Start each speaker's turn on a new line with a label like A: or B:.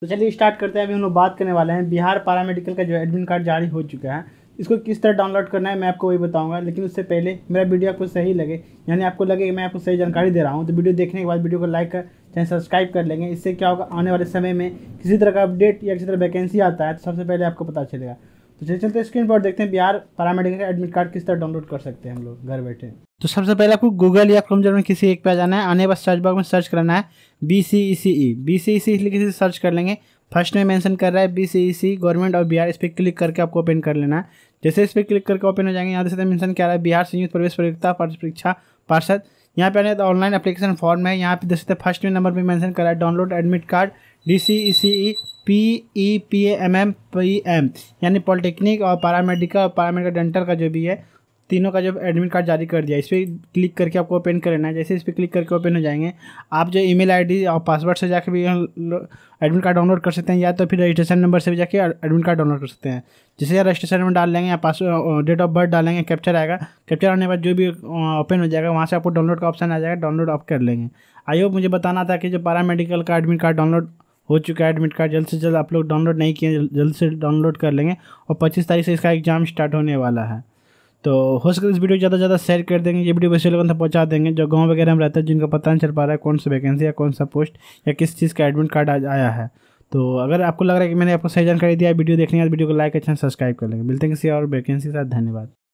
A: तो चलिए स्टार्ट करते हैं अभी हम लोग बात करने वाले हैं बिहार मेडिकल का जो एडमिन कार्ड जारी हो चुका है इसको किस तरह डाउनलोड करना है मैं आपको वही बताऊंगा लेकिन उससे पहले मेरा वीडियो आपको सही लगे यानी आपको लगे कि मैं आपको सही जानकारी दे रहा हूँ तो वीडियो देखने के बाद वीडियो को लाइक कर चाहे सब्सक्राइब कर लेंगे इससे क्या होगा आने वाले समय में किसी तरह का अपडेट या किसी तरह वैकेंसी आता है तो सबसे पहले आपको पता चलेगा तो चलिए चलते स्क्रीन पर देखते हैं बिहार पारामेडिकल का एडमिट कार्ड किस तरह डाउनलोड कर सकते हैं हम लोग घर बैठे तो सबसे पहले आपको गूगल या क्रोम में किसी एक पे आ जाना है आने बस सर्च बॉक्स में सर्च करना है B C E C E B C E सी इसलिए किसी सर्च कर लेंगे फर्स्ट में मेंशन कर रहा है बी सी ई सी गवर्नमेंट और बिहार इस पर क्लिक करके आपको ओपन कर लेना है जैसे इस पर क्लिक करके ओपन हो जाएंगे यहाँ से मेंशन क्या रहा है बिहार संयुक्त प्रवेश परीक्षा परीक्षा पार्षद यहाँ पे आने तो ऑनलाइन अपलीकेशन फॉर्म है यहाँ पे देख सकते फर्स्ट में नंबर मैंशन कर करा है download admit card D C E C E P E P M M P M यानी पॉलिटेक्निक और पारामेडिकल और पैरामेडिकल डेंटल का जो भी है तीनों का जब एडमिट कार्ड जारी कर दिया इस पर क्लिक करके आपको ओपन कर लेना है जैसे इस पर क्लिक करके ओपन हो जाएंगे आप जो ईमेल आईडी और पासवर्ड से जाकर भी एडमिट कार्ड डाउनलोड कर सकते हैं या तो फिर रजिस्ट्रेशन नंबर से भी जाकर एडमिट कार्ड डाउनलोड कर सकते हैं जैसे रजिस्ट्रेशन नंबर डाल लेंगे या पास डेट ऑफ बर्थ डालेंगे कैप्चर आएगा कैप्चर आने के बाद जो भी ओपन हो जाएगा वहाँ से आपको डाउनलोड का ऑप्शन आ जाएगा डाउनलोड आप कर लेंगे आई होप मुझे बताना था कि जो पारा मेडिकल का एडमिट कार्ड डाउनलोड हो चुका है एडमिट कार्ड जल्द से जल्द आप लोग डाउनलोड नहीं किए जल्द से डाउनलोड कर लेंगे और पच्चीस तारीख से इसका एग्ज़ाम स्टार्ट होने वाला है तो हो सके तो इस वीडियो ज़्यादा से ज़्यादा शेयर कर देंगे ये वीडियो वैसे लोगों तक पहुँचा देंगे जो गाँव वगैरह में रहते हैं जिनको पता नहीं चल पा रहा है कौन सा वैकेंसी या कौन सा पोस्ट या किस चीज़ का एडमिट कार्ड आज आया है तो अगर आपको लग रहा है कि मैंने आपको सही जानकारी दिया वीडियो देखने के बाद वीडियो को लाइक अच्छा सब्सक्राइब कर लेंगे मिलते हैं किसी और वैकेंसी के साथ धन्यवाद